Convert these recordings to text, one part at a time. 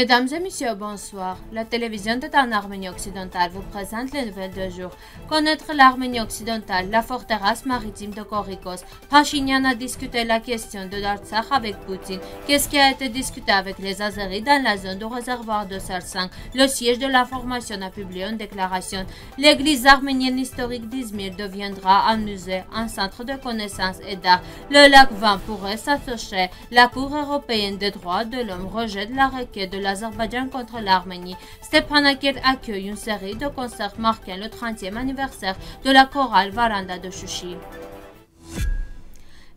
Mesdames et messieurs, bonsoir. La télévision de en Arménie occidentale vous présente les nouvelles de jour. Connaître l'Arménie occidentale, la forteresse maritime de Korikos. Pashinyan a discuté la question de l'Artsakh avec Poutine. Qu'est-ce qui a été discuté avec les Azeris dans la zone du réservoir de Sarsang Le siège de la formation a publié une déclaration. L'église arménienne historique d'Izmir deviendra un musée, un centre de connaissances et d'art. Le lac Van pourrait s'associer, La Cour européenne des droits de l'homme rejette la requête de la l'Azerbaïdjan contre l'Arménie. Stepanakert accueille une série de concerts marquant le 30e anniversaire de la chorale Varanda de Chouchi.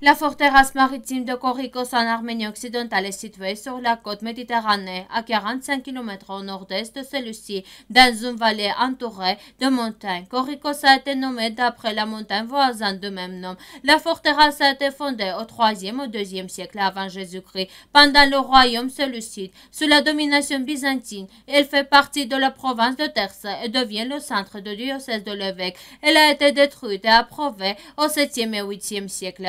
La forteresse maritime de Coricos en Arménie occidentale est située sur la côte méditerranée, à 45 km au nord-est de celui-ci, dans une vallée entourée de montagnes. Coricos a été nommée d'après la montagne voisine du même nom. La forteresse a été fondée au 3e au 2e siècle avant Jésus-Christ, pendant le royaume séleucide, sous la domination byzantine. Elle fait partie de la province de Terce et devient le centre de diocèse de l'évêque. Elle a été détruite et approuvée au 7e et 8e siècle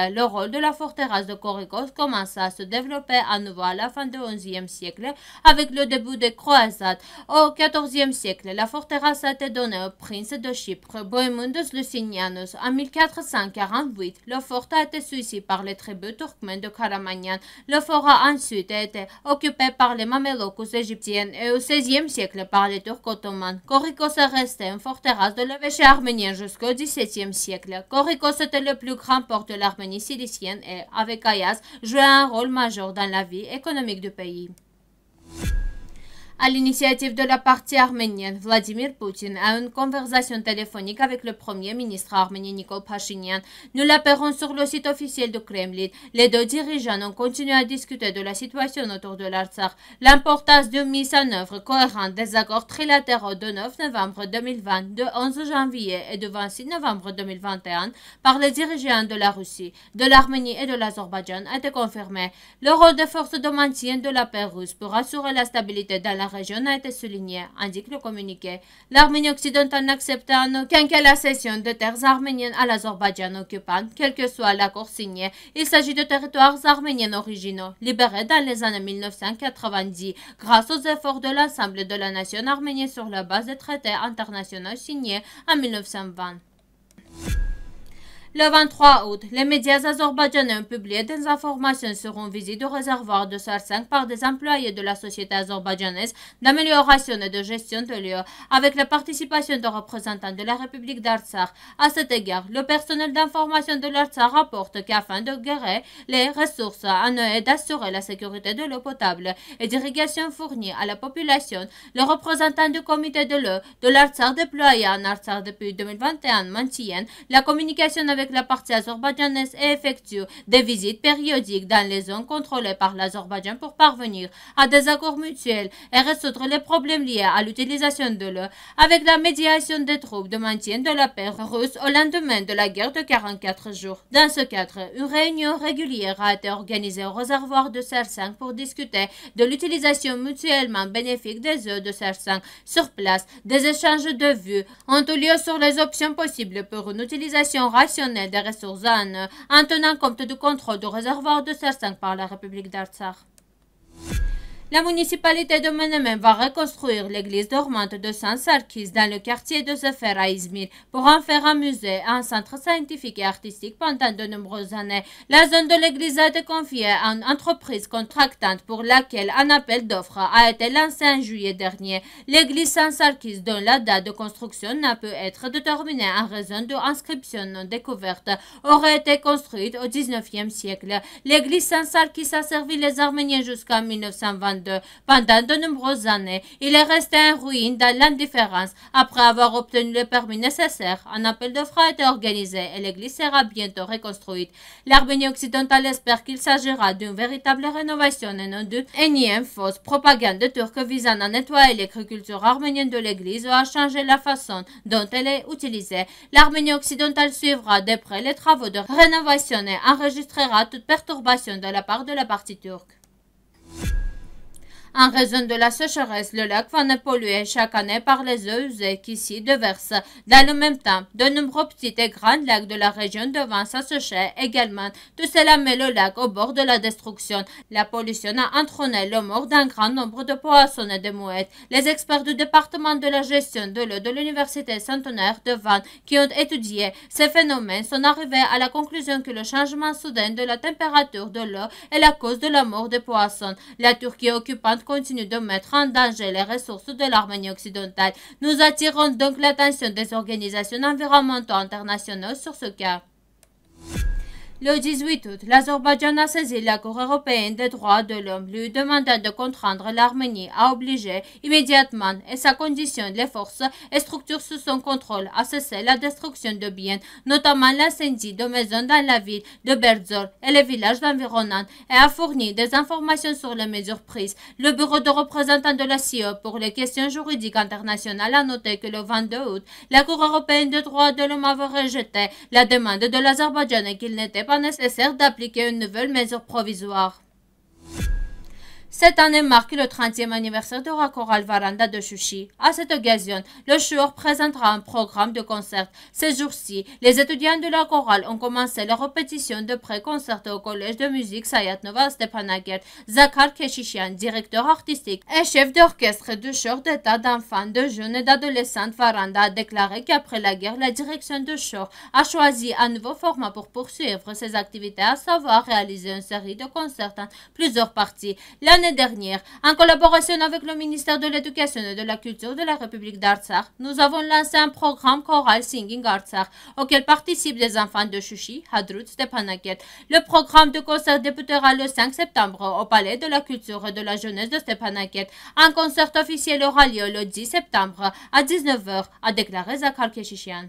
de la forteresse de Korikos commença à se développer à nouveau à la fin du XIe siècle avec le début des croisades. Au XIVe siècle, la forteresse a été donnée au prince de Chypre, Bohemundus Lucinianus. En 1448, le fort a été suicidé par les tribus turkmènes de Karamanian. Le fort a ensuite été occupé par les mamelouks égyptiennes et au XVIe siècle par les Turcs ottomans. Coricos est resté une forteresse de l'évêché arménien jusqu'au XVIIe siècle. Korikos était le plus grand port de l'Arménie et avec Ayas, jouer un rôle majeur dans la vie économique du pays. À l'initiative de la partie arménienne, Vladimir Poutine a une conversation téléphonique avec le premier ministre arménien Nikol Pashinyan. Nous l'appellerons sur le site officiel du Kremlin. Les deux dirigeants ont continué à discuter de la situation autour de l'Artsakh, l'importance d'une mise en œuvre cohérente des accords trilatéraux de 9 novembre 2020, de 11 janvier et de 26 novembre 2021 par les dirigeants de la Russie, de l'Arménie et de l'Azerbaïdjan a été confirmée. Le rôle des forces de maintien de la paix russe pour assurer la stabilité dans la la région a été soulignée, indique le communiqué. L'Arménie occidentale n'accepte en aucun cas la cession de terres arméniennes à l'Azerbaïdjan occupant, quel que soit l'accord signé. Il s'agit de territoires arméniens originaux, libérés dans les années 1990 grâce aux efforts de l'Assemblée de la nation arménienne sur la base des traités internationaux signés en 1920. Le 23 août, les médias azerbaïdjanais ont publié des informations sur une visite au réservoir de Sarsang par des employés de la société azerbaïdjanaise d'amélioration et de gestion de l'eau avec la participation de représentants de la République d'artsar À cet égard, le personnel d'information de l'Artsakh rapporte qu'afin de guérir les ressources en eau et d'assurer la sécurité de l'eau potable et d'irrigation fournie à la population, le représentant du comité de l'eau de l'Artsakh déployé en Artsakh depuis 2021 maintient la communication avec la partie azerbaïdjanaise et effectue des visites périodiques dans les zones contrôlées par l'Azerbaïdjan pour parvenir à des accords mutuels et résoudre les problèmes liés à l'utilisation de l'eau avec la médiation des troupes de maintien de la paix russe au lendemain de la guerre de 44 jours. Dans ce cadre, une réunion régulière a été organisée au réservoir de Sersang pour discuter de l'utilisation mutuellement bénéfique des eaux de Sersang sur place. Des échanges de vues ont eu lieu sur les options possibles pour une utilisation rationnelle et des ressources en tenant compte du contrôle du réservoir de Sersang par la République d'Artsakh. La municipalité de Menemen va reconstruire l'église dormante de Saint-Sarkis dans le quartier de Sefer à Izmir pour en faire un musée, un centre scientifique et artistique pendant de nombreuses années. La zone de l'église a été confiée à une entreprise contractante pour laquelle un appel d'offres a été lancé en juillet dernier. L'église Saint-Sarkis, dont la date de construction n'a pu être déterminée en raison de inscription non découvertes, aurait été construite au 19e siècle. L'église Saint-Sarkis a servi les Arméniens jusqu'en 1922 pendant de nombreuses années, il est resté en ruine dans l'indifférence après avoir obtenu le permis nécessaire. Un appel de frais a été organisé et l'église sera bientôt reconstruite. L'Arménie occidentale espère qu'il s'agira d'une véritable rénovation et non d'une énième fausse propagande turque visant à nettoyer l'agriculture arménienne de l'église ou à changer la façon dont elle est utilisée. L'Arménie occidentale suivra de près les travaux de rénovation et enregistrera toute perturbation de la part de la partie turque. En raison de la sécheresse, le lac Van est pollué chaque année par les eaux usées qui s'y déversent. Dans le même temps, de nombreux petits et grands lacs de la région devant s'assécher également. Tout cela met le lac au bord de la destruction. La pollution a entraîné le mort d'un grand nombre de poissons et de mouettes. Les experts du département de la gestion de l'eau de l'Université centenaire de Vannes qui ont étudié ces phénomènes sont arrivés à la conclusion que le changement soudain de la température de l'eau est la cause de la mort des poissons. La Turquie occupante continue de mettre en danger les ressources de l'Arménie occidentale. Nous attirons donc l'attention des organisations environnementales internationales sur ce cas. Le 18 août, l'Azerbaïdjan a saisi la Cour européenne des droits de l'homme lui demandant de contraindre l'Arménie à obliger immédiatement et sa condition les forces et structures sous son contrôle à cesser la destruction de biens, notamment l'incendie de maisons dans la ville de Berzor et les villages environnants et a fourni des informations sur les mesures prises. Le bureau de représentants de la CIO pour les questions juridiques internationales a noté que le 22 août, la Cour européenne des droits de l'homme avait rejeté la demande de l'Azerbaïdjan et qu'il n'était pas nécessaire d'appliquer une nouvelle mesure provisoire. Cette année marque le 30e anniversaire de la chorale Varanda de Chouchi. À cette occasion, le chœur présentera un programme de concert. Ces jours-ci, les étudiants de la chorale ont commencé leur répétition de pré-concert au collège de musique Sayat Nova Stepanakert. Zakhar Keshishian, directeur artistique et chef d'orchestre du chœur d'état d'enfants, de jeunes et d'adolescentes Varanda, a déclaré qu'après la guerre, la direction de chœur a choisi un nouveau format pour poursuivre ses activités, à savoir réaliser une série de concerts en plusieurs parties. L'année dernière, en collaboration avec le ministère de l'Éducation et de la Culture de la République d'Artsakh, nous avons lancé un programme choral Singing Artsakh auquel participent des enfants de Chuchi, Hadrut, Stepanakert. Le programme de concert débutera le 5 septembre au Palais de la Culture et de la Jeunesse de Stepanakert, Un concert officiel aura lieu le 10 septembre à 19h, a déclaré Zakhar Keshishian.